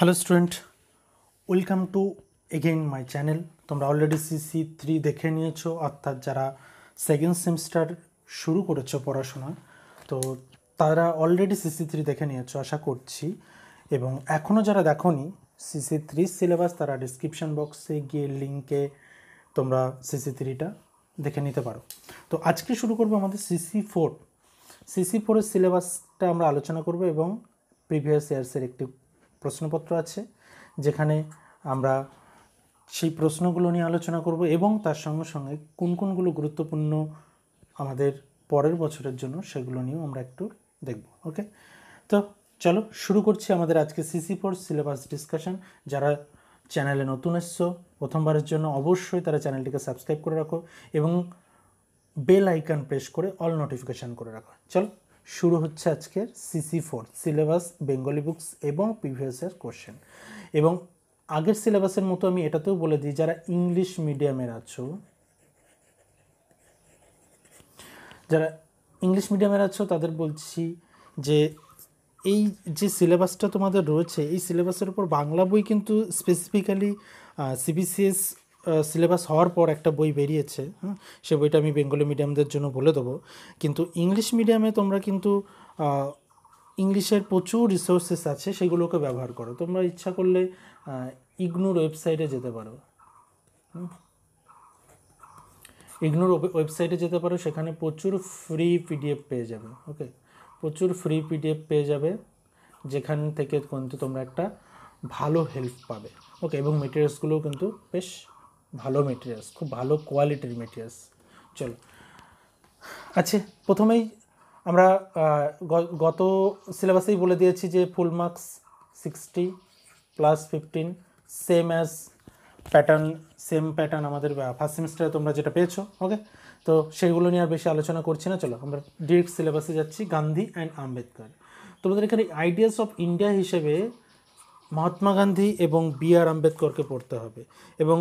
hello student welcome to again my channel তোমরা already CC three দেখে নিয়েছো অর্থাৎ যারা সেকেন্ড সেমিস্টার শুরু করেছো পড়াশোনা তো তারা অলরেডি সিসি থ্রি দেখে নিয়েছো আশা করছি এবং এখনও যারা দেখোনি সিসি থ্রি সিলেবাস তারা ডিসক্রিপশন বক্সে গিয়ে লিঙ্কে তোমরা সিসি থ্রিটা দেখে নিতে পারো তো আজকে শুরু করবো আমাদের সিসি ফোর সিসি ফোরের সিলেবাসটা আমরা আলোচনা করব এবং প্রিভিয়াস ইয়ার্সের একটি প্রশ্নপত্র আছে যেখানে আমরা সেই প্রশ্নগুলো নিয়ে আলোচনা করব এবং তার সঙ্গে সঙ্গে কোন কোনগুলো গুরুত্বপূর্ণ আমাদের পরের বছরের জন্য সেগুলো নিয়েও আমরা একটু দেখব ওকে তো চলো শুরু করছি আমাদের আজকে সিসি ফোর সিলেবাস ডিসকাশন যারা চ্যানেলে নতুন এসছো প্রথমবারের জন্য অবশ্যই তারা চ্যানেলটিকে সাবস্ক্রাইব করে রাখো এবং বেল আইকন প্রেস করে অল নোটিফিকেশান করে রাখো চলো শুরু হচ্ছে আজকের CC four syllabus Bengali books এবং প্রিভিয়াস ইয়ার কোশ্চেন এবং আগের সিলেবাসের মতো আমি এটাতেও বলে দিই যারা ইংলিশ মিডিয়ামের আছো যারা ইংলিশ মিডিয়ামের আছো তাদের বলছি যে এই যে সিলেবাসটা তোমাদের রয়েছে এই সিলেবাসের উপর বাংলা বই কিন্তু স্পেসিফিক্যালি সিবিসিএস সিলেবাস হওয়ার পর একটা বই বেরিয়েছে হ্যাঁ সে বইটা আমি বেঙ্গলি মিডিয়ামদের জন্য বলে দেবো কিন্তু ইংলিশ মিডিয়ামে তোমরা কিন্তু ইংলিশের প্রচুর রিসোর্সেস আছে সেগুলোকে ব্যবহার করো তোমরা ইচ্ছা করলে ইগনোর ওয়েবসাইটে যেতে পারো ইগনোর ওয়েবসাইটে যেতে পারো সেখানে প্রচুর ফ্রি পিডিএফ পেয়ে যাবে ওকে প্রচুর ফ্রি পিডিএফ পেয়ে যাবে যেখান থেকে কিন্তু তোমরা একটা ভালো হেল্প পাবে ওকে এবং মেটেরিয়ালসগুলোও কিন্তু বেশ ভালো মেটেরিয়ালস খুব ভালো কোয়ালিটির মেটেরিয়ালস চলো আচ্ছা প্রথমেই আমরা গত সিলেবাসেই বলে দিয়েছি যে full marks sixty plus fifteen same as pattern same pattern আমাদের ফার্স্ট সেমিস্টারে তোমরা যেটা পেয়েছো ওকে তো সেইগুলো নিয়ে আর বেশি আলোচনা করছি না চলো আমরা ডিরেক্ট সিলেবাসে যাচ্ছি গান্ধী অ্যান্ড আম্বেদকর তোমাদের এখানে আইডিয়াস অফ ইন্ডিয়া হিসেবে মহাত্মা গান্ধী এবং বি আর আম্বেদকরকে পড়তে হবে এবং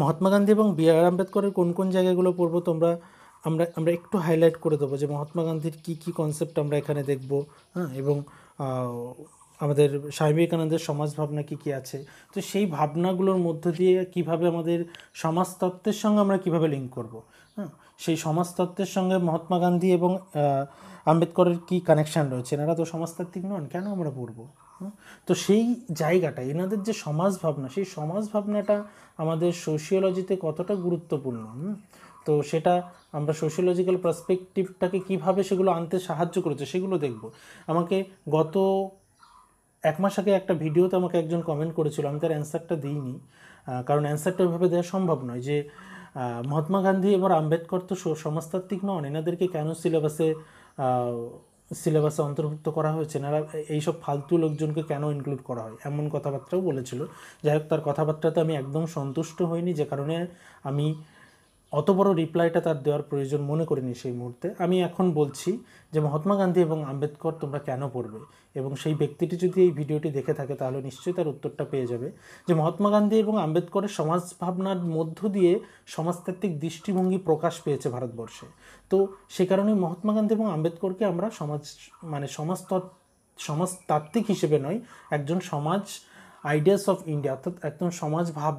মহাত্মা গান্ধী এবং বি আর আম্বেদকরের কোন কোন জায়গাগুলো পড়বো তোমরা আমরা আমরা একটু হাইলাইট করে দেবো যে মহাত্মা গান্ধীর কী কী কনসেপ্ট আমরা এখানে দেখব হ্যাঁ এবং আমাদের স্বামী বিবেকানন্দের সমাজ ভাবনা কী কী আছে তো সেই ভাবনাগুলোর মধ্য দিয়ে কিভাবে আমাদের সমাজতত্ত্বের সঙ্গে আমরা কিভাবে লিঙ্ক করব হ্যাঁ সেই সমাজতত্ত্বের সঙ্গে মহাত্মা গান্ধী এবং আম্বেদকরের কী কানেকশান রয়েছে এনারা তো সমাজতাত্ত্বিক নন কেন আমরা পড়বো তো সেই জায়গাটা এনাদের যে সমাজ ভাবনা সেই সমাজ ভাবনাটা আমাদের সোশিওলজিতে কতটা গুরুত্বপূর্ণ তো সেটা আমরা সোশিওলজিক্যাল পার্সপেকটিভটাকে কিভাবে সেগুলো আনতে সাহায্য করেছে সেগুলো দেখব আমাকে গত এক মাস আগে একটা ভিডিওতে আমাকে একজন কমেন্ট করেছিল আমি তার অ্যান্সারটা দিইনি কারণ অ্যান্সারটা ওইভাবে দেওয়া সম্ভব নয় যে মহাত্মা গান্ধী এবং আম্বেদকর তো সমাজতাত্ত্বিক নন এনাদেরকে কেন সিলেবাসে সিলেবাসে অন্তর্ভুক্ত করা হয়েছে না এইসব ফালতু লোকজনকে কেন ইনক্লুড করা হয় এমন কথাবার্তাও বলেছিল যাই হোক তার কথাবার্তাতে আমি একদম সন্তুষ্ট হইনি যে কারণে আমি অত বড় রিপ্লাইটা তার দেওয়ার প্রয়োজন মনে করিনি সেই মুহূর্তে আমি এখন বলছি যে মহাত্মা গান্ধী এবং আম্বেদকর তোমরা কেন পড়বে এবং সেই ব্যক্তিটি যদি এই ভিডিওটি দেখে থাকে তাহলে নিশ্চয়ই তার উত্তরটা পেয়ে যাবে যে মহাত্মা গান্ধী এবং আম্বেদকরের সমাজ ভাবনার মধ্য দিয়ে সমাজতাত্ত্বিক দৃষ্টিভঙ্গি প্রকাশ পেয়েছে ভারতবর্ষে তো সে কারণে মহাত্মা গান্ধী এবং আম্বেদকরকে আমরা সমাজ মানে সমাজত সমাজতাত্ত্বিক হিসেবে নয় একজন সমাজ আইডিয়াস অফ ইন্ডিয়া অর্থাৎ একদম সমাজ ভাব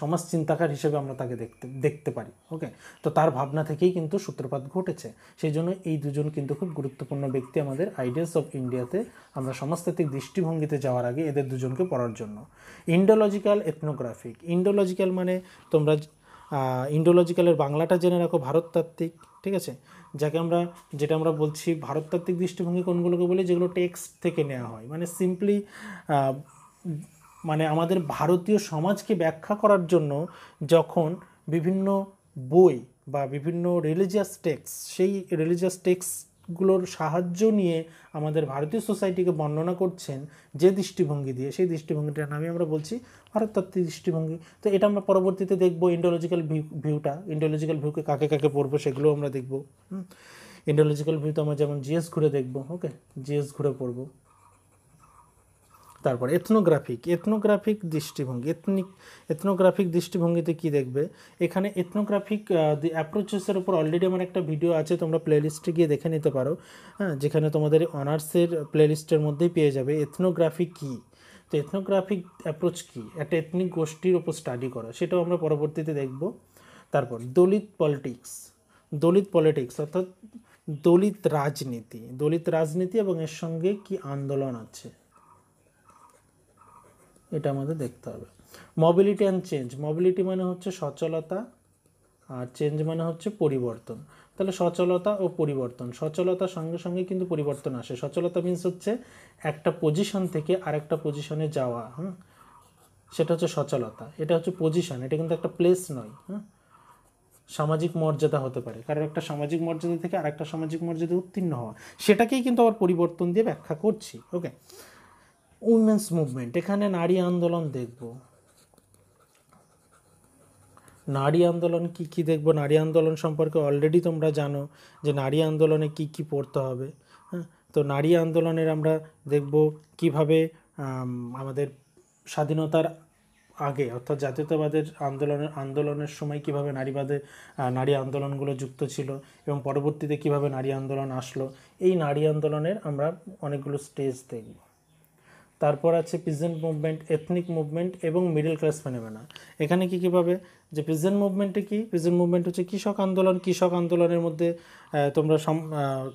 সমাজ চিন্তাকার হিসেবে আমরা তাকে দেখতে দেখতে পারি ওকে তো তার ভাবনা থেকেই কিন্তু সূত্রপাত ঘটেছে সেই জন্য এই দুজন কিন্তু খুব গুরুত্বপূর্ণ ব্যক্তি আমাদের আইডিয়াস অফ ইন্ডিয়াতে আমরা সমাজতাত্ত্বিক দৃষ্টিভঙ্গিতে যাওয়ার আগে এদের দুজনকে পড়ার জন্য ইন্ডোলজিক্যাল এথনোগ্রাফিক ইন্ডোলজিক্যাল মানে তোমরা ইন্ডোলজিক্যালের বাংলাটা জেনে রাখো ভারততাত্ত্বিক ঠিক আছে যাকে আমরা যেটা আমরা বলছি ভারততাত্ত্বিক দৃষ্টিভঙ্গি কোনগুলোকে বলি যেগুলো টেক্সট থেকে নেওয়া হয় মানে সিম্পলি মানে আমাদের ভারতীয় সমাজকে ব্যাখ্যা করার জন্য যখন বিভিন্ন বই বা বিভিন্ন রিলিজিয়াস টেক্স সেই রিলিজিয়াস টেক্সগুলোর সাহায্য নিয়ে আমাদের ভারতীয় সোসাইটিকে বর্ণনা করছেন যে দৃষ্টিভঙ্গি দিয়ে সেই দৃষ্টিভঙ্গিটার নামে আমরা বলছি ভারততাত্ত্বিক দৃষ্টিভঙ্গি তো এটা আমরা পরবর্তীতে দেখব ইন্ডোলজিক্যাল ভিউ ভিউটা ইন্ডোলজিক্যাল ভিউকে কাকে কাকে পড়বো সেগুলো আমরা দেখব ইন্ডোলজিক্যাল ভিউ তো আমরা যেমন জিএস ঘুরে দেখব ওকে জিএস ঘুরে পড়বো তারপর এথনোগ্রাফিক এথনোগ্রাফিক দৃষ্টিভঙ্গি এথনিক এথনোগ্রাফিক দৃষ্টিভঙ্গিতে কি দেখবে এখানে এথনোগ্রাফিক অ্যাপ্রোচেসের উপর অলরেডি আমার একটা ভিডিও আছে তোমরা প্লেলিস্টে গিয়ে দেখে নিতে পারো হ্যাঁ যেখানে তোমাদের অনার্সের প্লেলিস্টের মধ্যেই পেয়ে যাবে এথনোগ্রাফি কী তো এথনোগ্রাফিক অ্যাপ্রোচ কী একটা এথনিক গোষ্ঠীর ওপর স্টাডি করা সেটাও আমরা পরবর্তীতে দেখব তারপর দলিত পলিটিক্স দলিত পলিটিক্স অর্থাৎ দলিত রাজনীতি দলিত রাজনীতি এবং এর সঙ্গে কি আন্দোলন আছে এটা আমাদের দেখতে হবে মবিলিটি অ্যান্ড চেঞ্জ মবিলিটি মানে হচ্ছে সচলতা আর চেঞ্জ মানে হচ্ছে পরিবর্তন তাহলে সচলতা ও পরিবর্তন সচলতা সঙ্গে সঙ্গে কিন্তু পরিবর্তন আসে সচলতা মিন্স হচ্ছে একটা পজিশন থেকে আরেকটা পজিশনে যাওয়া হ্যাঁ সেটা হচ্ছে সচলতা এটা হচ্ছে পজিশন এটা কিন্তু একটা প্লেস নয় হ্যাঁ সামাজিক মর্যাদা হতে পারে কারণ একটা সামাজিক মর্যাদা থেকে আরেকটা সামাজিক মর্যাদা উত্তীর্ণ হওয়া সেটাকেই কিন্তু আবার পরিবর্তন দিয়ে ব্যাখ্যা করছি ওকে উইমেন্স মুভমেন্ট এখানে নারী আন্দোলন দেখব নারী আন্দোলন কি কি দেখব নারী আন্দোলন সম্পর্কে অলরেডি তোমরা জানো যে নারী আন্দোলনে কি কি পড়তে হবে হ্যাঁ তো নারী আন্দোলনের আমরা দেখব কিভাবে আমাদের স্বাধীনতার আগে অর্থাৎ জাতীয়তাবাদের আন্দোলনের আন্দোলনের সময় কিভাবে নারীবাদের নারী আন্দোলনগুলো যুক্ত ছিল এবং পরবর্তীতে কিভাবে নারী আন্দোলন আসলো এই নারী আন্দোলনের আমরা অনেকগুলো স্টেজ দেখব তারপর আছে পিজেন্ট মুভমেন্ট এথনিক মুভমেন্ট এবং মিডল ক্লাস ফেনেমেনা এখানে কি কী পাবে যে পিজেন্ট মুভমেন্টে কি পিজেন্ট মুভমেন্ট হচ্ছে কৃষক আন্দোলন কৃষক আন্দোলনের মধ্যে তোমরা সম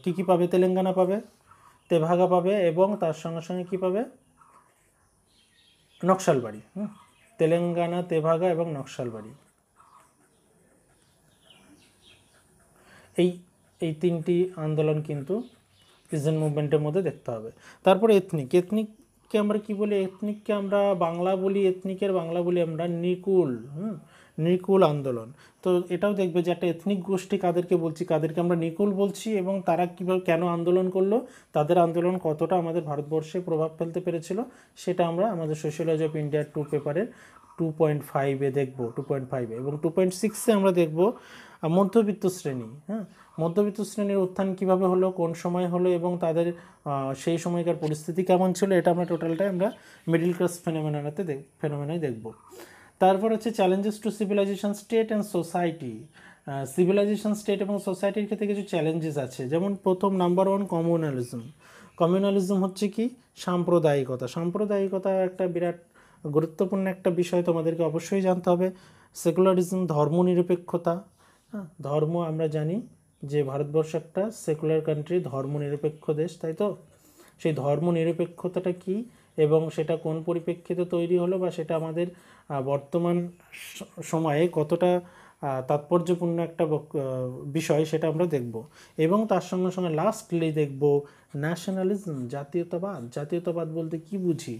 কী কী পাবে তেলেঙ্গানা পাবে তেভাগা পাবে এবং তার সঙ্গে সঙ্গে কী পাবে নকশালবাড়ি তেলেঙ্গানা তেভাগা এবং নকশালবাড়ি এই এই তিনটি আন্দোলন কিন্তু পিজন মুভমেন্টের মধ্যে দেখতে হবে তারপরে এথনিক এথনিক কে আমরা কি বলি এথনিককে আমরা বাংলা বলি এথনিকের বাংলা বলি আমরা নিকুল হুম নিকুল আন্দোলন তো এটাও দেখবে যে একটা এথনিক গোষ্ঠী কাদেরকে বলছি কাদেরকে আমরা নিকুল বলছি এবং তারা কীভাবে কেন আন্দোলন করলো তাদের আন্দোলন কতটা আমাদের ভারতবর্ষে প্রভাব ফেলতে পেরেছিল সেটা আমরা আমাদের সোশ্যালজি অফ ইন্ডিয়ার টু পেপারের টু পয়েন্ট ফাইভে দেখবো টু পয়েন্ট ফাইভে এবং টু পয়েন্ট সিক্সে আমরা দেখবো মধ্যবিত্ত শ্রেণী হ্যাঁ মধ্যবিত্ত শ্রেণীর উত্থান কিভাবে হলো কোন সময় হলো এবং তাদের সেই সময়কার পরিস্থিতি কেমন ছিল এটা আমরা টোটালটাই আমরা মিডিল ক্লাস ফেনোমেনাতে দেখ দেখব তারপর হচ্ছে challenges to civilization state and society civilization state এবং সোসাইটির ক্ষেত্রে কিছু চ্যালেঞ্জেস আছে যেমন প্রথম নাম্বার ওয়ান কমিউনালিজম কমিউনালিজম হচ্ছে কি সাম্প্রদায়িকতা সাম্প্রদায়িকতা একটা বিরাট গুরুত্বপূর্ণ একটা বিষয় তোমাদেরকে অবশ্যই জানতে হবে সেকুলারিজম ধর্মনিরপেক্ষতা হ্যাঁ ধর্ম আমরা জানি যে ভারতবর্ষ একটা সেকুলার কান্ট্রি ধর্ম নিরপেক্ষ দেশ তাই তো সেই ধর্ম নিরপেক্ষতাটা কী এবং সেটা কোন পরিপ্রেক্ষিতে তৈরি হলো বা সেটা আমাদের বর্তমান সময়ে কতটা তাৎপর্যপূর্ণ একটা বিষয় সেটা আমরা দেখব এবং তার সঙ্গে সঙ্গে লাস্টলি দেখব ন্যাশনালিজম জাতীয়তাবাদ জাতীয়তাবাদ বলতে কি বুঝি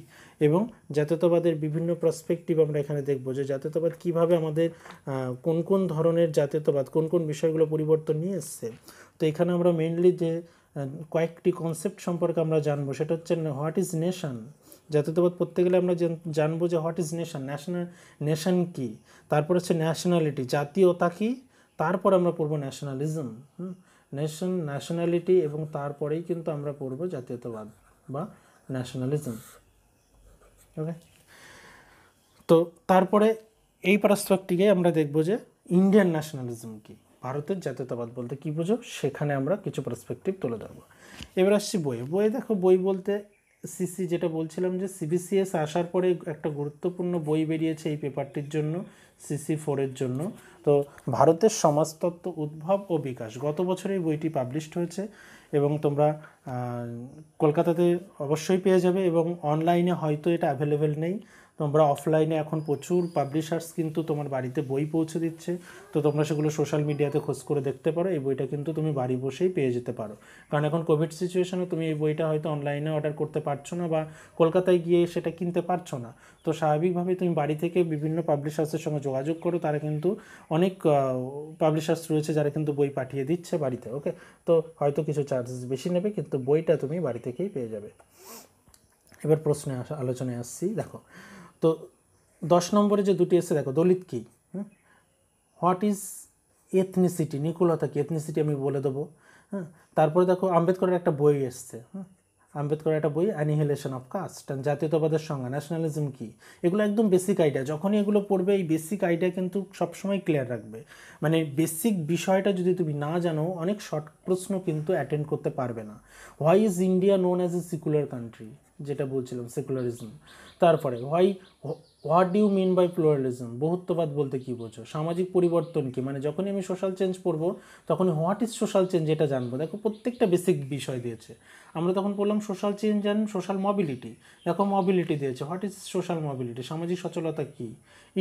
এবং জাতীয়তাবাদের বিভিন্ন প্রসপেক্টিভ আমরা এখানে দেখব যে জাতীয়তাবাদ কিভাবে আমাদের কোন কোন ধরনের জাতীয়তাবাদ কোন কোন বিষয়গুলো পরিবর্তন নিয়ে এসছে তো এখানে আমরা মেনলি যে কয়েকটি কনসেপ্ট সম্পর্কে আমরা জানবো সেটা হচ্ছে হোয়াট ইজ নেশন জাতীয়তাবাদ পড়তে গেলে আমরা জানবো যে what is nation national nation কি তারপর হচ্ছে ন্যাশনালিটি জাতীয়তা কি তারপর আমরা পড়বো ন্যাশনালিজম নেশন ন্যাশনালিটি এবং তারপরেই কিন্তু আমরা পড়বো জাতীয়তাবাদ বা ন্যাশনালিজম ওকে তো তারপরে এই পারস্পেক্টিকে আমরা দেখব যে ইন্ডিয়ান ন্যাশনালিজম কি ভারতের জাতীয়তাবাদ বলতে কী বোঝো সেখানে আমরা কিছু পার্সপেক্টিভ তুলে ধরবো এবার আসছি বই বই দেখো বই বলতে সিসি যেটা বলছিলাম যে সিবিসিএস আসার পরে একটা গুরুত্বপূর্ণ বই বেরিয়েছে এই পেপারটির জন্য সিসি ফোরের জন্য তো ভারতের সমাজতত্ত্ব উদ্ভব ও বিকাশ গত বছর এই বইটি পাবলিশড হয়েছে এবং তোমরা কলকাতাতে অবশ্যই পেয়ে যাবে এবং অনলাইনে হয়তো এটা অ্যাভেলেবেল নেই তোমরা অফলাইনে এখন প্রচুর পাবলিশার্স কিন্তু তোমার বাড়িতে বই পৌঁছে দিচ্ছে তো তোমরা সেগুলো সোশ্যাল মিডিয়াতে খোঁজ করে দেখতে পারো এই বইটা কিন্তু তুমি বাড়ি বসেই পেয়ে যেতে পারো কারণ এখন কোভিড সিচুয়েশনে তুমি এই বইটা হয়তো অনলাইনে অর্ডার করতে পারছো না বা কলকাতায় গিয়ে সেটা কিনতে পারছো না তো স্বাভাবিকভাবে তুমি বাড়ি থেকে বিভিন্ন পাবলিশার্সের সঙ্গে যোগাযোগ করো তারা কিন্তু অনেক পাবলিশার্স রয়েছে যারা কিন্তু বই পাঠিয়ে দিচ্ছে বাড়িতে ওকে তো হয়তো কিছু চার্জেস বেশি নেবে কিন্তু বইটা তুমি বাড়ি থেকেই পেয়ে যাবে এবার প্রশ্নে আলোচনায় আসছি দেখো তো দশ নম্বরে যে দুটি এসে দেখো দলিত কী হোয়াট ইজ এথনিসিটি নিকুলতা কি এথনিসিটি আমি বলে দেবো হ্যাঁ তারপরে দেখো আম্বেদকরের একটা বই এসছে হ্যাঁ আম্বেদকরের একটা বই অ্যানিহেলেশন অফ কাস্ট জাতীয়তাবাদের সংজ্ঞা ন্যাশনালিজম কী এগুলো একদম বেসিক আইডিয়া যখনই এগুলো পড়বে এই বেসিক আইডিয়া কিন্তু সবসময় ক্লিয়ার রাখবে মানে বেসিক বিষয়টা যদি তুমি না জানো অনেক শর্ট প্রশ্ন কিন্তু অ্যাটেন্ড করতে পারবে না why is India known as a secular country যেটা বলছিলাম সেকুলারিজম তারপরে why what do you mean by pluralism বহুত্ববাদ বলতে কী বোঝো সামাজিক পরিবর্তন কি মানে যখনই আমি সোশ্যাল চেঞ্জ পড়বো তখনই হোয়াট ইজ সোশ্যাল চেঞ্জ এটা জানবো দেখো প্রত্যেকটা বেসিক বিষয় দিয়েছে আমরা তখন বললাম social change and social mobility দেখো মবিলিটি দিয়েছে হোয়াট ইজ সোশ্যাল মবিলিটি সামাজিক সচলতা কি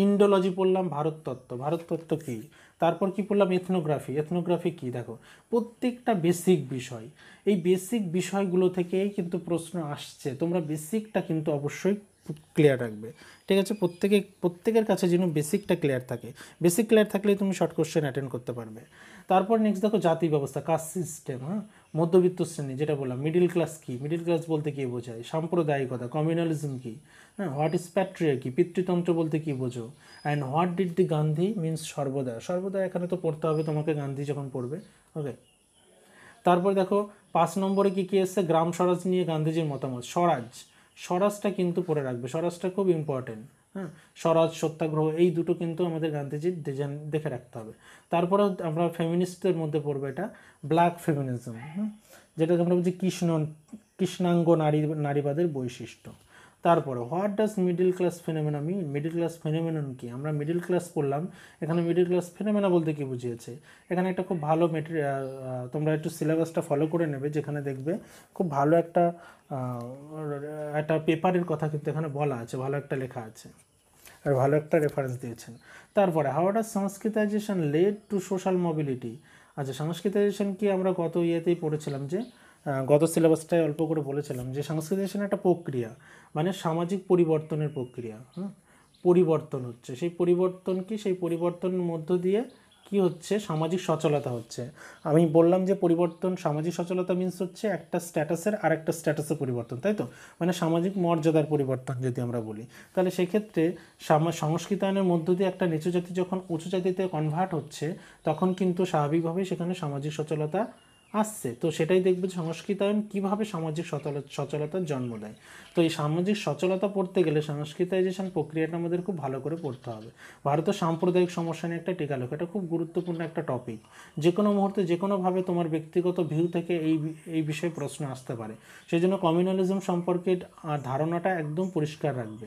ইন্ডোলজি পড়লাম ভারততত্ত্ব ভারততত্ত্ব কী তারপর কি পড়লাম এথনোগ্রাফি এথনোগ্রাফি কি দেখো প্রত্যেকটা বেসিক বিষয় এই বেসিক বিষয়গুলো থেকেই কিন্তু প্রশ্ন আসছে তোমরা বেসিকটা কিন্তু অবশ্যই ক্লিয়ার রাখবে ঠিক আছে প্রত্যেকে প্রত্যেকের কাছে যেন বেসিকটা ক্লিয়ার থাকে বেসিক ক্লিয়ার থাকলে তুমি শর্ট কোশ্চেন অ্যাটেন্ড করতে পারবে তারপর নেক্সট দেখো জাতি ব্যবস্থা কাস্ট সিস্টেম হ্যাঁ মধ্যবিত্ত শ্রেণী যেটা বললাম মিডিল ক্লাস কী মিডিল ক্লাস বলতে কী বোঝায় সাম্প্রদায়িকতা কমিউনালিজম কী হ্যাঁ হোয়াট ইজ প্যাট্রিয়া কী পিতৃতন্ত্র বলতে কী বোঝো and what did the Gandhi means সর্বদা সর্বদা এখানে তো পড়তে হবে তোমাকে গান্ধী যখন পড়বে ওকে তারপর দেখো পাঁচ নম্বরে কী কী এসছে গ্রাম স্বরাজ নিয়ে গান্ধীজির মতামত স্বরাজ স্বরাজটা কিন্তু পড়ে রাখবে স্বরাজটা খুব ইম্পর্টেন্ট হ্যাঁ স্বরাজ সত্যাগ্রহ এই দুটো কিন্তু আমাদের গান্ধীজির ডিজাইন দেখে রাখতে হবে তারপরে আমরা ফেমিনিস্টদের মধ্যে পড়বে এটা ব্ল্যাক ফেমিনিজম হ্যাঁ যেটাকে আমরা বলছি কৃষ্ণ কৃষ্ণাঙ্গ নারী নারীবাদের বৈশিষ্ট্য তারপরে what does middle class phenomena mean middle class phenomenon কি আমরা মিডিল ক্লাস পড়লাম এখানে মিডিল ক্লাস ফেনোমেনা বলতে কি বুঝিয়েছে এখানে একটা খুব ভালো মেটেরিয়াল তোমরা একটু সিলেবাসটা ফলো করে নেবে যেখানে দেখবে খুব ভালো একটা একটা পেপারের কথা কিন্তু এখানে বলা আছে ভালো একটা লেখা আছে আর ভালো একটা রেফারেন্স দিয়েছেন তারপরে how does Sanskritization led to social mobility আচ্ছা সংস্কৃতাইজেশন কি আমরা গত ইয়েতেই পড়েছিলাম যে গত সিলেবাসটায় অল্প করে বলেছিলাম যে সংস্কৃতিশন একটা প্রক্রিয়া মানে সামাজিক পরিবর্তনের প্রক্রিয়া হ্যাঁ পরিবর্তন হচ্ছে সেই পরিবর্তন কি সেই পরিবর্তনের মধ্য দিয়ে কি হচ্ছে সামাজিক সচলতা হচ্ছে আমি বললাম যে পরিবর্তন সামাজিক সচলতা মিন্স হচ্ছে একটা স্ট্যাটাসের আর একটা স্ট্যাটাসের পরিবর্তন তাই তো মানে সামাজিক মর্যাদার পরিবর্তন যদি আমরা বলি তাহলে সেক্ষেত্রে সংস্কৃতায়নের মধ্য দিয়ে একটা নিচু জাতি যখন উঁচু জাতিতে কনভার্ট হচ্ছে তখন কিন্তু স্বাভাবিকভাবেই সেখানে সামাজিক সচলতা আসছে তো সেটাই দেখবে সংস্কৃতায়ন কিভাবে সামাজিক সচলতার জন্ম দেয় তো এই সামাজিক সচলতা পড়তে গেলে সংস্কৃতাইজেশন প্রক্রিয়াটা আমাদের খুব ভালো করে পড়তে হবে ভারতের সাম্প্রদায়িক সমস্যা নিয়ে একটা টিকা এটা খুব গুরুত্বপূর্ণ একটা টপিক যে কোনো মুহূর্তে যে কোনোভাবে তোমার ব্যক্তিগত ভিউ থেকে এই এই বিষয়ে প্রশ্ন আসতে পারে সেই জন্য কমিউনালিজম সম্পর্কে ধারণাটা একদম পরিষ্কার রাখবে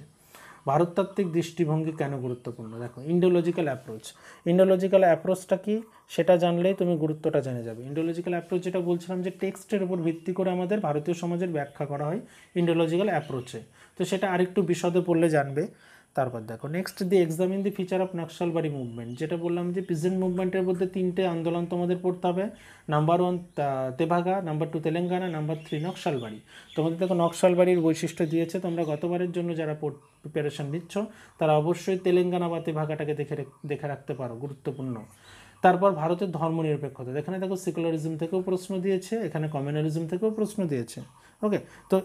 ভারততাত্ত্বিক দৃষ্টিভঙ্গি কেন গুরুত্বপূর্ণ দেখো ইন্ডোলজিক্যাল অ্যাপ্রোচ ইন্ডোলজিক্যাল অ্যাপ্রোচটা কি সেটা জানলেই তুমি গুরুত্বটা জেনে যাবে ইন্ডোলজিক্যাল অ্যাপ্রোচ যেটা বলছিলাম যে টেক্সটের উপর ভিত্তি করে আমাদের ভারতীয় সমাজের ব্যাখ্যা করা হয় ইন্ডোলজিক্যাল অ্যাপ্রোচে তো সেটা আরেকটু বিশদে পড়লে জানবে তারপর দেখো next the examine the feature of Naxalbari movement যেটা বললাম যে পিজেন্ট মুভমেন্টের মধ্যে তিনটে আন্দোলন তোমাদের পড়তে হবে number one Tebhaga number two Telangana number three Naxalbari তোমাদের দেখো নকশালবাড়ির বৈশিষ্ট্য দিয়েছে তোমরা গতবারের জন্য যারা প্রিপারেশন নিচ্ছ তারা অবশ্যই তেলেঙ্গানা বা তেভাগাটাকে দেখে দেখে রাখতে পারো গুরুত্বপূর্ণ তারপর ভারতের ধর্মনিরপেক্ষতা এখানে দেখো সেকুলারিজম থেকেও প্রশ্ন দিয়েছে এখানে কমিউনালিজম থেকেও প্রশ্ন দিয়েছে ওকে তো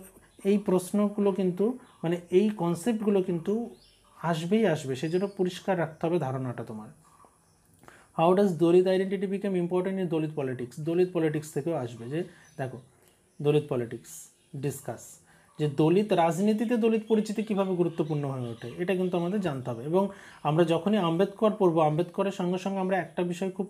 এই প্রশ্নগুলো কিন্তু মানে এই কনসেপ্টগুলো কিন্তু আসবেই আসবে সেজন্য পরিষ্কার রাখতে হবে ধারণাটা তোমার how does Dalit identity became important in Dalit politics Dalit politics থেকেও আসবে যে দেখো দলিত পলিটিক্স ডিসকাস যে দলিত রাজনীতিতে দলিত পরিচিতি কীভাবে গুরুত্বপূর্ণ হয়ে ওঠে এটা কিন্তু আমাদের জানতে হবে এবং আমরা যখনই আম্বেদকর পড়বো আম্বেদকরের সঙ্গে সঙ্গে আমরা একটা বিষয় খুব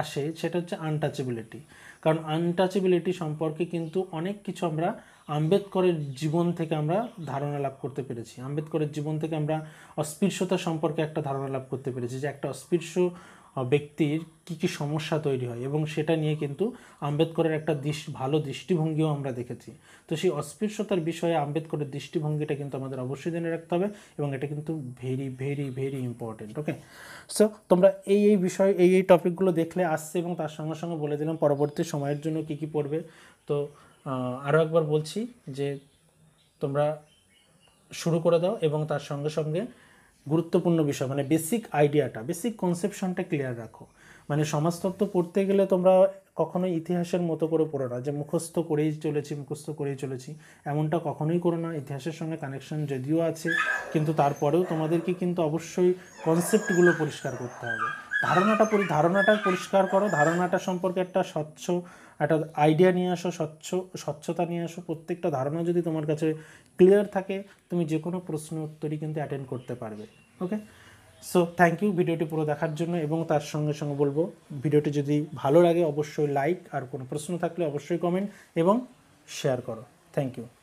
আসে সেটা হচ্ছে আনটাচেবিলিটি কারণ আনটাচেবিলিটি সম্পর্কে কিন্তু অনেক কিছু আমরা আম্বেদকরের জীবন থেকে আমরা ধারণা লাভ করতে পেরেছি আম্বেদকরের জীবন থেকে আমরা অস্পৃশ্যতা সম্পর্কে একটা ধারণা লাভ করতে পেরেছি যে একটা অস্পৃশ্য ব্যক্তির কি কি সমস্যা তৈরি হয় এবং সেটা নিয়ে কিন্তু আম্বেদকরের একটা দৃষ্টি ভালো দৃষ্টিভঙ্গিও আমরা দেখেছি তো সেই অস্পৃশ্যতার বিষয়ে আম্বেদকরের দৃষ্টিভঙ্গিটা কিন্তু আমাদের অবশ্যই জেনে রাখতে হবে এবং এটা কিন্তু very very very important okay so তোমরা এই এই বিষয় এই এই টপিকগুলো দেখলে আসছে এবং তার সঙ্গে সঙ্গে বলে দিলাম পরবর্তী সময়ের জন্য কি কি পড়বে তো আরও একবার বলছি যে তোমরা শুরু করে দাও এবং তার সঙ্গে সঙ্গে গুরুত্বপূর্ণ বিষয় মানে বেসিক আইডিয়াটা বেসিক কনসেপশনটা ক্লিয়ার রাখো মানে সমাজতত্ত্ব পড়তে গেলে তোমরা কখনো ইতিহাসের মতো করে পড়ো না যে মুখস্থ করেই চলেছি মুখস্থ করেই চলেছি এমনটা কখনোই করো না ইতিহাসের সঙ্গে কানেকশন যদিও আছে কিন্তু তারপরেও তোমাদেরকে কিন্তু অবশ্যই কনসেপ্টগুলো পরিষ্কার করতে হবে ধারণাটা পরি ধারণাটা পরিষ্কার করো ধারণাটা সম্পর্কে একটা স্বচ্ছ একটা আইডিয়া নিয়ে আসো স্বচ্ছ স্বচ্ছতা নিয়ে আসো প্রত্যেকটা ধারণা যদি তোমার কাছে ক্লিয়ার থাকে তুমি যে কোনো প্রশ্ন উত্তরই কিন্তু অ্যাটেন্ড করতে পারবে ওকে সো থ্যাংক ইউ ভিডিওটি পুরো দেখার জন্য এবং তার সঙ্গে সঙ্গে বলবো ভিডিওটি যদি ভালো লাগে অবশ্যই লাইক আর কোনো প্রশ্ন থাকলে অবশ্যই কমেন্ট এবং শেয়ার করো থ্যাংক ইউ